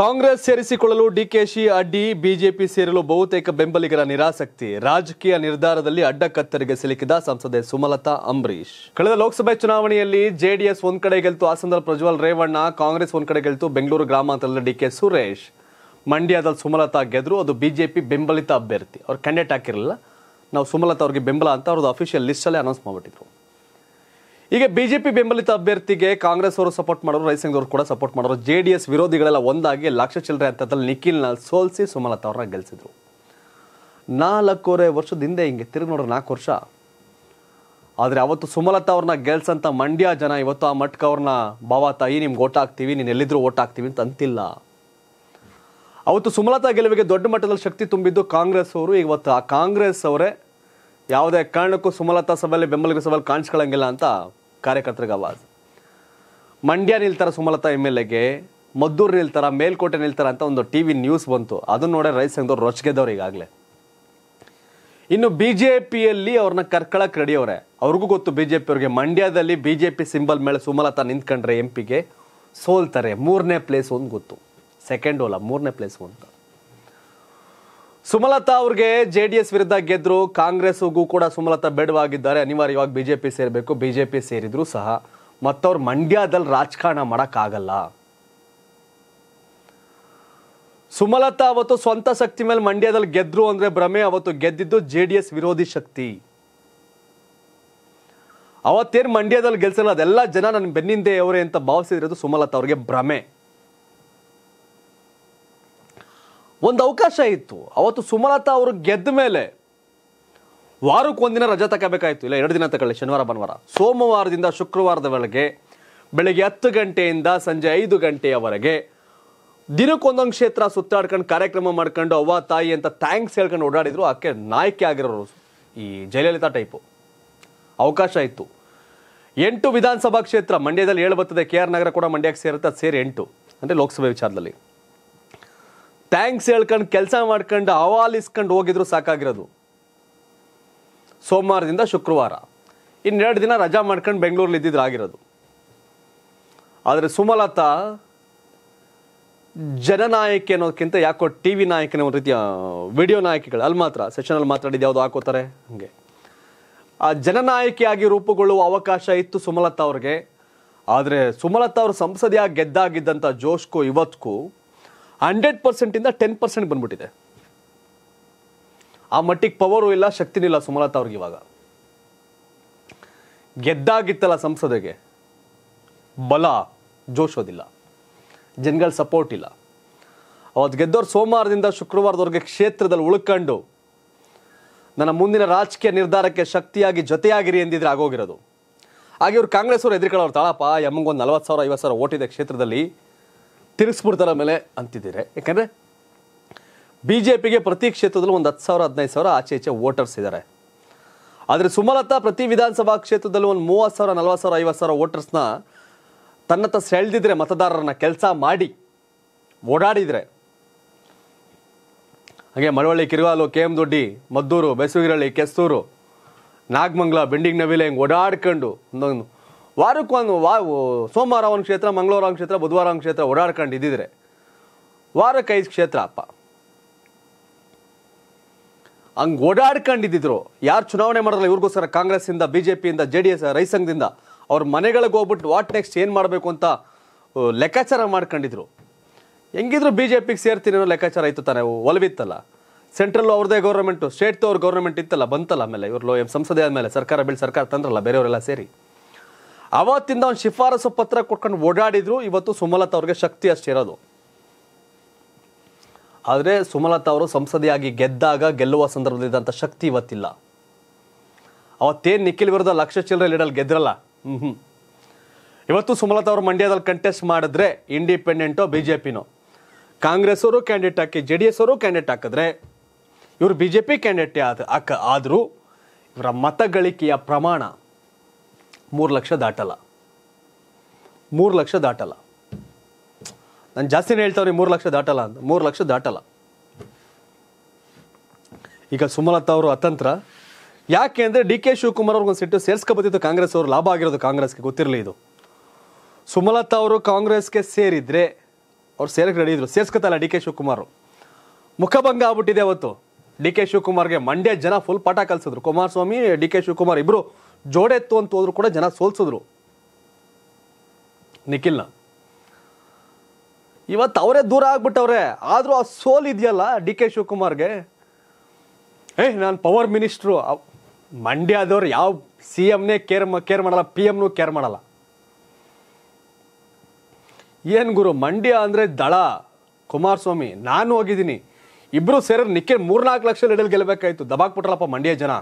ಕಾಂಗ್ರೆಸ್ ಸೇರಿಸಿಕೊಳ್ಳಲು ಡಿಕೆಶಿ ಅಡ್ಡಿ ಬಿಜೆಪಿ ಸೇರಲು ಬಹುತೇಕ ಬೆಂಬಲಿಗರ ನಿರಾಸಕ್ತಿ ರಾಜಕೀಯ ನಿರ್ಧಾರದಲ್ಲಿ ಅಡ್ಡಕತ್ತರಿಗೆ ಸಿಲುಕಿದ ಸಂಸದೆ ಸುಮಲತಾ ಅಂಬರೀಶ್ ಕಳೆದ ಲೋಕಸಭೆ ಚುನಾವಣೆಯಲ್ಲಿ ಜೆಡಿಎಸ್ ಒಂದ್ ಕಡೆ ಗೆಲ್ತು ಹಾಸನದಲ್ಲಿ ಪ್ರಜ್ವಲ್ ರೇವಣ್ಣ ಕಾಂಗ್ರೆಸ್ ಒಂದ್ ಕಡೆ ಗೆಲ್ತು ಬೆಂಗಳೂರು ಗ್ರಾಮಾಂತರದಲ್ಲಿ ಡಿಕೆ ಸುರೇಶ್ ಮಂಡ್ಯದಲ್ಲಿ ಸುಮಲತಾ ಗೆದ್ರು ಅದು ಬಿಜೆಪಿ ಬೆಂಬಲಿತ ಅಭ್ಯರ್ಥಿ ಅವ್ರು ಕ್ಯಾಂಡಿಡೇಟ್ ಹಾಕಿರಲಿಲ್ಲ ನಾವು ಸುಮಲತಾ ಅವ್ರಿಗೆ ಬೆಂಬಲ ಅಂತ ಅವ್ರದ್ದು ಅಫಿಷಿಯಲ್ ಲಿಸ್ಟಲ್ಲೇ ಅನೌನ್ಸ್ ಮಾಡಿಬಿಟ್ಟಿದ್ರು ಈಗ ಬಿಜೆಪಿ ಬೆಂಬಲಿತ ಅಭ್ಯರ್ಥಿಗೆ ಕಾಂಗ್ರೆಸ್ ಅವರು ಸಪೋರ್ಟ್ ಮಾಡೋರು ಅವರು ಕೂಡ ಸಪೋರ್ಟ್ ಮಾಡೋರು ಜೆ ಡಿ ಎಸ್ ವಿರೋಧಿಗಳೆಲ್ಲ ಒಂದಾಗಿ ಲಕ್ಷ ಚಿಲ್ಲರೆ ಹಂತದಲ್ಲಿ ನಿಖಿಲ್ನಲ್ ಸೋಲ್ಸಿ ಸುಮಲತಾ ಅವ್ರನ್ನ ಗೆಲ್ಸಿದ್ರು ನಾಲ್ಕೂವರೆ ವರ್ಷದ ಹಿಂದೆ ಹಿಂಗೆ ತಿರುಗಿ ನೋಡ್ರಿ ನಾಲ್ಕು ವರ್ಷ ಆದರೆ ಅವತ್ತು ಸುಮಲತಾ ಅವ್ರನ್ನ ಗೆಲ್ಸಂತ ಮಂಡ್ಯ ಜನ ಇವತ್ತು ಆ ಮಟ್ಕ ಅವ್ರನ್ನ ಭಾವ ತಾಯಿ ನಿಮ್ಗೆ ಓಟ್ ಹಾಕ್ತೀವಿ ನೀನು ಎಲ್ಲಿದ್ರು ಓಟ್ ಹಾಕ್ತೀವಿ ಅಂತ ಅಂತಿಲ್ಲ ಅವತ್ತು ಸುಮಲತಾ ಗೆಲುವಿಗೆ ದೊಡ್ಡ ಮಟ್ಟದಲ್ಲಿ ಶಕ್ತಿ ತುಂಬಿದ್ದು ಕಾಂಗ್ರೆಸ್ ಅವರು ಇವತ್ತು ಆ ಕಾಂಗ್ರೆಸ್ ಅವರೇ ಯಾವುದೇ ಕಾರಣಕ್ಕೂ ಸುಮಲತಾ ಸಭೆಯಲ್ಲಿ ಬೆಂಬಲಿಗರ ಸಭೆಯಲ್ಲಿ ಕಾಣಿಸ್ಕೊಳ್ಳಂಗಿಲ್ಲ ಅಂತ ಕಾರ್ಯಕರ್ತರಿಗೆ ಅವಾಜ್ ಮಂಡ್ಯ ನಿಲ್ತಾರ ಸುಮಲತಾ ಎಮ್ ಎಲ್ ಎಗೆ ಮದ್ದೂರು ನಿಲ್ತಾರ ಮೇಲ್ಕೋಟೆ ನಿಲ್ತಾರ ಅಂತ ಒಂದು ಟಿ ವಿ ನ್ಯೂಸ್ ಬಂತು ಅದನ್ನ ನೋಡೇ ರೈತ ಸಂಘದವ್ರು ರೊಚ್ಗೆದವ್ರು ಈಗಾಗಲೇ ಇನ್ನು ಬಿ ಜೆ ಪಿಯಲ್ಲಿ ಅವ್ರನ್ನ ಕರ್ಕಳಕ್ಕೆ ರೆಡಿಯವ್ರೆ ಅವ್ರಿಗೂ ಗೊತ್ತು ಬಿ ಜೆ ಅವ್ರಿಗೆ ಮಂಡ್ಯದಲ್ಲಿ ಬಿ ಜೆ ಪಿ ಸಿಂಬಲ್ ಮೇಲೆ ಸುಮಲತಾ ನಿಂತ್ಕೊಂಡ್ರೆ ಎಂ ಪಿಗೆ ಸೋಲ್ತಾರೆ ಮೂರನೇ ಪ್ಲೇಸ್ ಒಂದು ಗೊತ್ತು ಸೆಕೆಂಡ್ ಓಲ ಮೂರನೇ ಪ್ಲೇಸ್ ಒಂದು ಸುಮಲತಾ ಅವ್ರಿಗೆ ಜೆ ಡಿ ಎಸ್ ವಿರುದ್ಧ ಗೆದ್ರು ಕಾಂಗ್ರೆಸ್ಗೂ ಕೂಡ ಸುಮಲತಾ ಬೇಡವಾಗಿದ್ದಾರೆ ಅನಿವಾರ್ಯವಾಗಿ ಬಿಜೆಪಿ ಸೇರಬೇಕು ಬಿಜೆಪಿ ಸೇರಿದ್ರು ಸಹ ಮತ್ತವ್ರು ಮಂಡ್ಯದಲ್ಲಿ ರಾಜಕಾರಣ ಮಾಡೋಕ್ಕಾಗಲ್ಲ ಸುಮಲತಾ ಅವತ್ತು ಸ್ವಂತ ಶಕ್ತಿ ಮೇಲೆ ಮಂಡ್ಯದಲ್ಲಿ ಗೆದ್ರು ಅಂದ್ರೆ ಭ್ರಮೆ ಅವತ್ತು ಗೆದ್ದಿದ್ದು ಜೆ ಡಿ ಎಸ್ ವಿರೋಧಿ ಶಕ್ತಿ ಅವತ್ತೇನು ಮಂಡ್ಯದಲ್ಲಿ ಗೆಲ್ಸಲ್ಲ ಅದೆಲ್ಲ ಜನ ನನ್ನ ಬೆನ್ನಿಂದೆ ಅವರೇ ಅಂತ ಭಾವಿಸಿದಿರೋದು ಸುಮಲತಾ ಅವ್ರಿಗೆ ಭ್ರಮೆ ಒಂದು ಅವಕಾಶ ಇತ್ತು ಅವತ್ತು ಸುಮಲತಾ ಅವರು ಗೆದ್ದ ಮೇಲೆ ವಾರಕ್ಕೆ ಒಂದಿನ ರಜೆ ತಗೋಬೇಕಾಯ್ತು ಇಲ್ಲ ಎರಡು ದಿನ ತಗೊಳ್ಳಿ ಶನಿವಾರ ಭಾನುವಾರ ಸೋಮವಾರದಿಂದ ಶುಕ್ರವಾರದವರೆಗೆ ಬೆಳಗ್ಗೆ ಹತ್ತು ಗಂಟೆಯಿಂದ ಸಂಜೆ ಐದು ಗಂಟೆಯವರೆಗೆ ದಿನಕ್ಕೊಂದೊಂದು ಕ್ಷೇತ್ರ ಸುತ್ತಾಡ್ಕೊಂಡು ಕಾರ್ಯಕ್ರಮ ಮಾಡ್ಕೊಂಡು ಅವ್ವ ತಾಯಿ ಅಂತ ಥ್ಯಾಂಕ್ಸ್ ಹೇಳ್ಕೊಂಡು ಓಡಾಡಿದ್ರು ಆಕೆ ನಾಯಕಿ ಆಗಿರೋರು ಈ ಜಯಲಲಿತಾ ಟೈಪು ಅವಕಾಶ ಇತ್ತು ಎಂಟು ವಿಧಾನಸಭಾ ಕ್ಷೇತ್ರ ಮಂಡ್ಯದಲ್ಲಿ ಹೇಳ್ಬರ್ತದೆ ಕೆ ಆರ್ ನಗರ ಕೂಡ ಮಂಡ್ಯಕ್ಕೆ ಸೇರುತ್ತೆ ಅದು ಸೇರಿ ಎಂಟು ಅಂದರೆ ಲೋಕಸಭೆ ವಿಚಾರದಲ್ಲಿ ಥ್ಯಾಂಕ್ಸ್ ಹೇಳ್ಕೊಂಡು ಕೆಲಸ ಮಾಡ್ಕೊಂಡು ಅವಾಲಿಸ್ಕೊಂಡು ಹೋಗಿದ್ರು ಸಾಕಾಗಿರೋದು ಸೋಮವಾರದಿಂದ ಶುಕ್ರವಾರ ಇನ್ನೆರಡು ದಿನ ರಜಾ ಮಾಡ್ಕೊಂಡು ಬೆಂಗಳೂರಲ್ಲಿ ಇದ್ದಿದ್ರು ಆಗಿರೋದು ಆದರೆ ಸುಮಲತಾ ಜನನಾಯಕಿ ಅನ್ನೋದಕ್ಕಿಂತ ಯಾಕೋ ಟಿ ವಿ ನಾಯಕನ ಒಂದು ರೀತಿಯ ವಿಡಿಯೋ ನಾಯಕಿಗಳು ಅಲ್ಲಿ ಮಾತ್ರ ಸೆಷನಲ್ಲಿ ಮಾತಾಡಿದ್ದು ಯಾವುದು ಹಾಕೋತಾರೆ ಹಂಗೆ ಆ ಜನನಾಯಕಿಯಾಗಿ ರೂಪುಗೊಳ್ಳುವ ಅವಕಾಶ ಇತ್ತು ಸುಮಲತಾ ಅವ್ರಿಗೆ ಆದರೆ ಸುಮಲತಾ ಅವರು ಸಂಸದಿಯಾಗಿ ಗೆದ್ದಾಗಿದ್ದಂಥ ಜೋಶ್ಕು ಇವತ್ಗೂ ಹಂಡ್ರೆಡ್ ಪರ್ಸೆಂಟಿಂದ ಟೆನ್ ಪರ್ಸೆಂಟ್ ಬಂದ್ಬಿಟ್ಟಿದೆ ಆ ಮಟ್ಟಿಗೆ ಪವರು ಇಲ್ಲ ಶಕ್ತಿನಿಲ್ಲ ಇಲ್ಲ ಸುಮಲತಾ ಅವ್ರಿಗೆ ಇವಾಗ ಗೆದ್ದಾಗಿತ್ತಲ್ಲ ಸಂಸದೆಗೆ ಬಲ ಜೋಶೋದಿಲ್ಲ ಜನಗಳ ಸಪೋರ್ಟ್ ಇಲ್ಲ ಅವತ್ತು ಗೆದ್ದವ್ರು ಸೋಮವಾರದಿಂದ ಶುಕ್ರವಾರದವರೆಗೆ ಕ್ಷೇತ್ರದಲ್ಲಿ ಉಳ್ಕೊಂಡು ನನ್ನ ಮುಂದಿನ ರಾಜಕೀಯ ನಿರ್ಧಾರಕ್ಕೆ ಶಕ್ತಿಯಾಗಿ ಜೊತೆಯಾಗಿರಿ ಎಂದಿದ್ರೆ ಆಗೋಗಿರೋದು ಹಾಗೆ ಇವ್ರು ಕಾಂಗ್ರೆಸ್ ಅವರು ಎದುರುಕೊಳ್ಳೋರು ತಾಳಪ್ಪ ಯಮಗೊಂದು ನಲ್ವತ್ತು ಸಾವಿರ ಐವತ್ತು ಸಾವಿರ ಓಟಿದೆ ಕ್ಷೇತ್ರದಲ್ಲಿ ತಿರುಗಿಸ್ಬಿಡ್ತಾರೆ ಮೇಲೆ ಅಂತಿದ್ದೀರಿ ಯಾಕೆಂದರೆ ಬಿ ಜೆ ಪಿಗೆ ಪ್ರತಿ ಕ್ಷೇತ್ರದಲ್ಲೂ ಒಂದು ಹತ್ತು ಸಾವಿರ ಹದಿನೈದು ಸಾವಿರ ಆಚೆ ಈಚೆ ವೋಟರ್ಸ್ ಇದ್ದಾರೆ ಆದರೆ ಸುಮಲತಾ ಪ್ರತಿ ವಿಧಾನಸಭಾ ಕ್ಷೇತ್ರದಲ್ಲೂ ಒಂದು ಮೂವತ್ತು ಸಾವಿರ ನಲ್ವತ್ತು ಸಾವಿರ ಐವತ್ತು ಸಾವಿರ ವೋಟರ್ಸ್ನ ತನ್ನತ್ತ ಸೆಳೆದಿದ್ರೆ ಮತದಾರರನ್ನ ಕೆಲಸ ಮಾಡಿ ಓಡಾಡಿದರೆ ಹಾಗೆ ಮಳವಳ್ಳಿ ಕಿರುಗಾಲು ಕೆ ಎಮ್ ದೊಡ್ಡಿ ಮದ್ದೂರು ಬೆಸೂಗಿರಳ್ಳಿ ಕೆಸ್ತೂರು ನಾಗಮಂಗ್ಲ ಬೆಂಡಿಂಗ್ ನವಿಲೆ ಹಿಂಗೆ ಓಡಾಡ್ಕೊಂಡು ಒಂದೊಂದು ವಾರಕ್ಕೊಂದು ವಾ ಸೋಮವಾರ ಒಂದು ಕ್ಷೇತ್ರ ಮಂಗಳವಾರ ಒಂದು ಕ್ಷೇತ್ರ ಬುಧವಾರ ಒಂದು ಕ್ಷೇತ್ರ ಓಡಾಡ್ಕೊಂಡು ಇದ್ದಿದ್ರೆ ವಾರಕ್ಕೆ ಐದು ಕ್ಷೇತ್ರ ಅಪ್ಪ ಹಂಗೆ ಓಡಾಡ್ಕೊಂಡಿದ್ದಿದ್ರು ಯಾರು ಚುನಾವಣೆ ಇವ್ರಿಗೂ ಇವ್ರಿಗೋಸ್ಕರ ಕಾಂಗ್ರೆಸ್ಸಿಂದ ಬಿ ಜೆ ಪಿಯಿಂದ ಜೆ ಡಿ ಎಸ್ ರೈಸಂಘದಿಂದ ಅವ್ರ ಮನೆಗಳಿಗೆ ಹೋಗ್ಬಿಟ್ಟು ವಾಟ್ ನೆಕ್ಸ್ಟ್ ಏನು ಮಾಡಬೇಕು ಅಂತ ಲೆಕ್ಕಾಚಾರ ಮಾಡ್ಕೊಂಡಿದ್ರು ಹೆಂಗಿದ್ರು ಬಿ ಜೆ ಪಿಗೆ ಸೇರ್ತೀನಿ ಅನ್ನೋ ಲೆಕ್ಕಾಚಾರ ಇತ್ತು ತಾನೆ ಒಲವಿತ್ತಲ್ಲ ಸೆಂಟ್ರಲ್ಲು ಅವ್ರದೇ ಗೌರ್ಮೆಂಟು ಸ್ಟೇಟ್ದು ಅವ್ರ ಗೌರ್ಮೆಂಟ್ ಇತ್ತಲ್ಲ ಬಂತಲ್ಲ ಆಮೇಲೆ ಇವರು ಸಂಸದೆ ಆದಮೇಲೆ ಸರ್ಕಾರ ಬೀಳ್ ಸರ್ಕಾರ ತಂದ್ರಲ್ಲ ಬೇರೆಯವರೆಲ್ಲ ಸೇರಿ ಅವತ್ತಿಂದ ಒಂದು ಶಿಫಾರಸು ಪತ್ರ ಕೊಟ್ಕೊಂಡು ಓಡಾಡಿದ್ರು ಇವತ್ತು ಸುಮಲತಾ ಅವ್ರಿಗೆ ಶಕ್ತಿ ಅಷ್ಟಿರೋದು ಆದರೆ ಸುಮಲತಾ ಅವರು ಸಂಸದೆಯಾಗಿ ಗೆದ್ದಾಗ ಗೆಲ್ಲುವ ಸಂದರ್ಭದಲ್ಲಿದ್ದಂಥ ಶಕ್ತಿ ಇವತ್ತಿಲ್ಲ ಅವತ್ತೇನು ನಿಖಿಲ್ ವಿರುದ್ಧ ಲಕ್ಷ ಚಿಲ್ಲರೆ ಲೀಡಲ್ಲಿ ಗೆದ್ರಲ್ಲ ಹ್ಞೂ ಹ್ಞೂ ಇವತ್ತು ಸುಮಲತಾ ಅವರು ಮಂಡ್ಯದಲ್ಲಿ ಕಂಟೆಸ್ಟ್ ಮಾಡಿದ್ರೆ ಇಂಡಿಪೆಂಡೆಂಟೋ ಬಿ ಜೆ ಪಿನೋ ಕಾಂಗ್ರೆಸ್ ಅವರು ಕ್ಯಾಂಡಿಡೇಟ್ ಹಾಕಿ ಜೆ ಡಿ ಎಸ್ ಅವರು ಕ್ಯಾಂಡಿಡೇಟ್ ಹಾಕಿದ್ರೆ ಇವರು ಬಿ ಜೆ ಪಿ ಕ್ಯಾಂಡಿಡೇಟ್ ಆದ ಆದರೂ ಇವರ ಮತಗಳಿಕೆಯ ಪ್ರಮಾಣ ಮೂರು ಲಕ್ಷ ದಾಟಲ್ಲ ಮೂರು ಲಕ್ಷ ದಾಟಲ್ಲ ನಾನು ಜಾಸ್ತಿನೇ ಹೇಳ್ತಾವ್ರಿ ಮೂರು ಲಕ್ಷ ದಾಟಲ್ಲ ಅಂತ ಮೂರು ಲಕ್ಷ ದಾಟಲ್ಲ ಈಗ ಸುಮಲತಾ ಅವರು ಅತಂತ್ರ ಯಾಕೆ ಅಂದರೆ ಡಿ ಕೆ ಶಿವಕುಮಾರ್ ಒಂದು ಸಿಟ್ಟು ಸೇರ್ಸ್ಕೊಬತ್ತಿತ್ತು ಕಾಂಗ್ರೆಸ್ ಅವರು ಲಾಭ ಆಗಿರೋದು ಕಾಂಗ್ರೆಸ್ಗೆ ಗೊತ್ತಿರಲಿ ಇದು ಸುಮಲತಾ ಅವರು ಕಾಂಗ್ರೆಸ್ಗೆ ಸೇರಿದರೆ ಅವ್ರು ಸೇರಕ್ಕೆ ನಡೆಯಿದ್ರು ಸೇರ್ಸ್ಕೊತಲ್ಲ ಡಿ ಕೆ ಶಿವಕುಮಾರ್ ಮುಖಭಂಗ ಆಗ್ಬಿಟ್ಟಿದೆ ಅವತ್ತು ಡಿ ಕೆ ಶಿವಕುಮಾರ್ಗೆ ಮಂಡ್ಯ ಜನ ಫುಲ್ ಪಾಠ ಕಲಿಸಿದ್ರು ಕುಮಾರಸ್ವಾಮಿ ಡಿ ಕೆ ಶಿವಕುಮಾರ್ ಇಬ್ಬರು ಜೋಡೆತ್ತು ಅಂತ ಹೋದ್ರು ಕೂಡ ಜನ ಸೋಲ್ಸಿದ್ರು ನಿಖಿಲ್ನ ಇವತ್ತು ಅವರೇ ದೂರ ಆಗ್ಬಿಟ್ಟವ್ರೆ ಆದ್ರೂ ಆ ಸೋಲ್ ಇದೆಯಲ್ಲ ಡಿ ಕೆ ಶಿವಕುಮಾರ್ಗೆ ಏಯ್ ನಾನು ಪವರ್ ಮಿನಿಸ್ಟ್ರು ಮಂಡ್ಯದವ್ರು ಯಾವ ಸಿ ಎಮ್ನೇ ಕೇರ್ ಕೇರ್ ಮಾಡಲ್ಲ ಪಿ ನೂ ಕೇರ್ ಮಾಡಲ್ಲ ಏನ್ ಗುರು ಮಂಡ್ಯ ಅಂದರೆ ದಳ ಕುಮಾರಸ್ವಾಮಿ ನಾನು ಹೋಗಿದ್ದೀನಿ ಇಬ್ರು ಸೇರೋ ನಿಖಿಲ್ ಮೂರ್ನಾಲ್ಕು ಲಕ್ಷ ಗೆಲ್ಬೇಕಾಯ್ತು ದಬಾಕ್ ದಬಾಕ್ಬಿಟ್ರಲ್ಲಪ್ಪ ಮಂಡ್ಯ ಜನ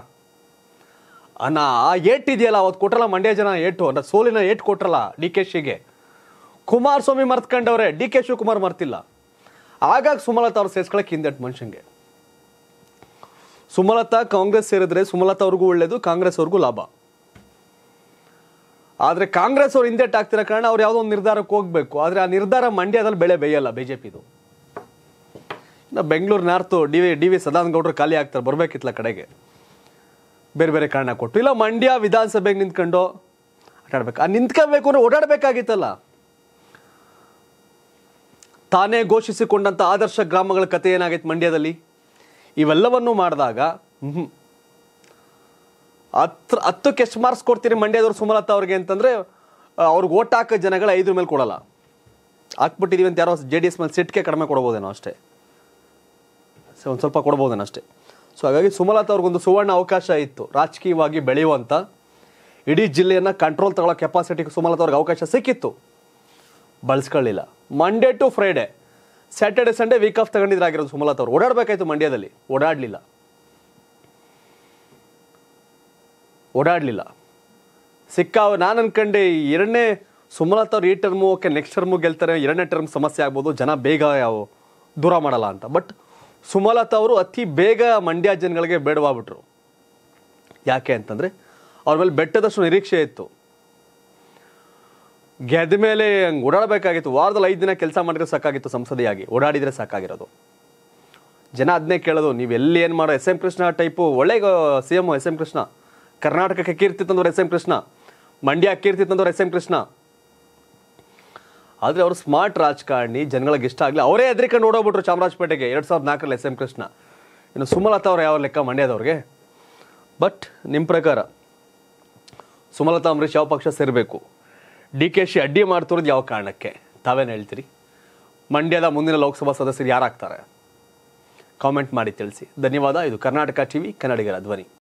ಅನ್ನ ಆ ಏಟ್ ಇದೆಯಲ್ಲ ಅವತ್ತು ಕೊಟ್ರಲ್ಲ ಮಂಡ್ಯ ಜನ ಏಟು ಅಂದ್ರೆ ಸೋಲಿನ ಏಟ್ ಕೊಟ್ರಲ್ಲ ಡಿ ಕೆ ಶಿಗೆ ಕುಮಾರಸ್ವಾಮಿ ಮರ್ತ್ಕೊಂಡವ್ರೆ ಡಿ ಕೆ ಶಿವಕುಮಾರ್ ಮರ್ತಿಲ್ಲ ಆಗಾಗ ಸುಮಲತಾ ಅವ್ರು ಸೇರ್ಸ್ಕೊಳಕ್ ಹಿಂದೆಟ್ ಮನುಷ್ಯಂಗೆ ಸುಮಲತಾ ಕಾಂಗ್ರೆಸ್ ಸೇರಿದ್ರೆ ಸುಮಲತಾ ಅವ್ರಿಗೂ ಒಳ್ಳೇದು ಕಾಂಗ್ರೆಸ್ ಅವ್ರಿಗೂ ಲಾಭ ಆದರೆ ಕಾಂಗ್ರೆಸ್ ಅವ್ರು ಹಿಂದೆಟ್ ಆಗ್ತಿರೋ ಕಾರಣ ಅವ್ರು ಯಾವುದೋ ಒಂದು ನಿರ್ಧಾರಕ್ಕೆ ಹೋಗ್ಬೇಕು ಆದರೆ ಆ ನಿರ್ಧಾರ ಮಂಡ್ಯದಲ್ಲಿ ಬೆಳೆ ಬೇಯಲ್ಲ ಬಿ ಜೆ ಪಿದು Bengaluru north D V D V Sadananda ಗೌಡರು ಖಾಲಿ ಆಗ್ತಾರೆ ಬರಬೇಕಿತ್ತಲ್ಲ ಕಡೆಗೆ ಬೇರೆ ಬೇರೆ ಕಾರಣ ಕೊಟ್ಟು ಇಲ್ಲ ಮಂಡ್ಯ ವಿಧಾನಸಭೆಗೆ ನಿಂತ್ಕೊಂಡು ಆಟಾಡ್ಬೇಕು ಆ ನಿಂತ್ಕೋಬೇಕು ಅಂದ್ರೆ ಓಡಾಡಬೇಕಾಗಿತ್ತಲ್ಲ ತಾನೇ ಘೋಷಿಸಿಕೊಂಡಂಥ ಆದರ್ಶ ಗ್ರಾಮಗಳ ಕಥೆ ಏನಾಗೈತೆ ಮಂಡ್ಯದಲ್ಲಿ ಇವೆಲ್ಲವನ್ನು ಮಾಡಿದಾಗ ಹ್ಞೂ ಹತ್ರ ಹತ್ತಕ್ಕೆ ಎಷ್ಟು ಮಾರ್ಕ್ಸ್ ಕೊಡ್ತೀರಿ ಮಂಡ್ಯದವ್ರು ಸುಮಲತಾ ಅವ್ರಿಗೆ ಅಂತಂದರೆ ಅವ್ರಿಗೆ ಓಟ್ ಹಾಕೋ ಜನಗಳು ಐದ್ರ ಮೇಲೆ ಕೊಡಲ್ಲ ಹಾಕ್ಬಿಟ್ಟಿದೀವಿ ಅಂತ ಯಾರೋ ಜೆ ಡಿ ಎಸ್ ಮೇಲೆ ಸಿಟ್ಟಿಗೆ ಕಡಿಮೆ ಕೊಡ್ಬೋದೇನೋ ಅಷ್ಟೇ ಸೊ ಒಂದು ಸ್ವಲ್ಪ ಕೊಡ್ಬೋದೇನೋ ಅಷ್ಟೇ ಸೊ ಹಾಗಾಗಿ ಸುಮಲತಾ ಅವ್ರಿಗೊಂದು ಸುವರ್ಣ ಅವಕಾಶ ಇತ್ತು ರಾಜಕೀಯವಾಗಿ ಬೆಳೆಯುವಂಥ ಇಡೀ ಜಿಲ್ಲೆಯನ್ನು ಕಂಟ್ರೋಲ್ ತಗೊಳ್ಳೋ ಕೆಪಾಸಿಟಿಗೆ ಸುಮಲತಾ ಅವ್ರಿಗೆ ಅವಕಾಶ ಸಿಕ್ಕಿತ್ತು ಬಳಸ್ಕೊಳ್ಳಿಲ್ಲ Monday to Friday Saturday Sunday week off ತಗೊಂಡಿದ್ರಾಗಿರೋದು ಸುಮಲತಾ ಅವರು ಓಡಾಡಬೇಕಾಯ್ತು ಮಂಡ್ಯದಲ್ಲಿ ಓಡಾಡಲಿಲ್ಲ ಓಡಾಡಲಿಲ್ಲ ಸಿಕ್ಕ ನಾನು ಅನ್ಕಂಡೆ ಎರಡನೇ ಸುಮಲತಾ ಅವ್ರು ಈ ಟರ್ಮು ಓಕೆ ನೆಕ್ಸ್ಟ್ ಟರ್ಮು ಗೆಲ್ತಾರೆ ಎರಡನೇ ಟರ್ಮ್ ಸಮಸ್ಯೆ ಆಗ್ಬೋದು ಜನ ಬೇಗ ಯಾವ ದೂರ ಮಾಡಲ್ಲ ಅಂತ ಬಟ್ ಸುಮಲತಾ ಅವರು ಅತಿ ಬೇಗ ಮಂಡ್ಯ ಜನಗಳಿಗೆ ಬೇಡವಾಗ್ಬಿಟ್ರು ಯಾಕೆ ಅಂತಂದರೆ ಅವ್ರ ಮೇಲೆ ಬೆಟ್ಟದಷ್ಟು ನಿರೀಕ್ಷೆ ಇತ್ತು ಗೆದ್ದ ಮೇಲೆ ಹಂಗೆ ಓಡಾಡಬೇಕಾಗಿತ್ತು ವಾರದಲ್ಲಿ ಐದು ದಿನ ಕೆಲಸ ಮಾಡಿದ್ರೆ ಸಾಕಾಗಿತ್ತು ಸಂಸದೆಯಾಗಿ ಓಡಾಡಿದರೆ ಸಾಕಾಗಿರೋದು ಜನ ಅದನ್ನೇ ಕೇಳೋದು ನೀವು ಎಲ್ಲಿ ಏನು ಮಾಡೋ ಎಸ್ ಎಂ ಕೃಷ್ಣ ಟೈಪು ಒಳ್ಳೆ C M S M Krishna ಕರ್ನಾಟಕಕ್ಕೆ ಕೀರ್ತಿ ತಂದವರು ಎಸ್ ಎಂ ಕೃಷ್ಣ ಮಂಡ್ಯ ಕೀರ್ತಿ ತಂದವರು ಎಸ್ ಎಂ ಕೃಷ್ಣ ಆದರೆ ಅವರು ಸ್ಮಾರ್ಟ್ ರಾಜಕಾರಣಿ ಜನಗಳಿಗೆ ಇಷ್ಟ ಆಗಲಿ ಅವರೇ ಹೆದರಿಕೊಂಡು ಓಡೋಗ್ಬಿಟ್ರು ಚಾಮರಾಜಪೇಟೆಗೆ ಎರಡು ಸಾವಿರದ ನಾಲ್ಕರಲ್ಲಿ ಎಸ್ ಎಂ ಕೃಷ್ಣ ಇನ್ನು ಸುಮಲತಾ ಅವ್ರು ಯಾವ ಲೆಕ್ಕ ಮಂಡ್ಯದವ್ರಿಗೆ ಬಟ್ ನಿಮ್ಮ ಪ್ರಕಾರ ಸುಮಲತಾ ಅಂಬರೀಷ್ ಯಾವ ಪಕ್ಷ ಸೇರಬೇಕು ಡಿ ಕೆ ಶಿ ಅಡ್ಡಿ ಮಾಡ್ತಿರೋದು ಯಾವ ಕಾರಣಕ್ಕೆ ತಾವೇನು ಹೇಳ್ತೀರಿ ಮಂಡ್ಯದ ಮುಂದಿನ ಲೋಕಸಭಾ ಸದಸ್ಯರು ಯಾರಾಗ್ತಾರೆ ಕಾಮೆಂಟ್ ಮಾಡಿ ತಿಳಿಸಿ ಧನ್ಯವಾದ ಇದು ಕರ್ನಾಟಕ ಟಿ ವಿ ಕನ್ನಡಿಗರ ಧ್ವನಿ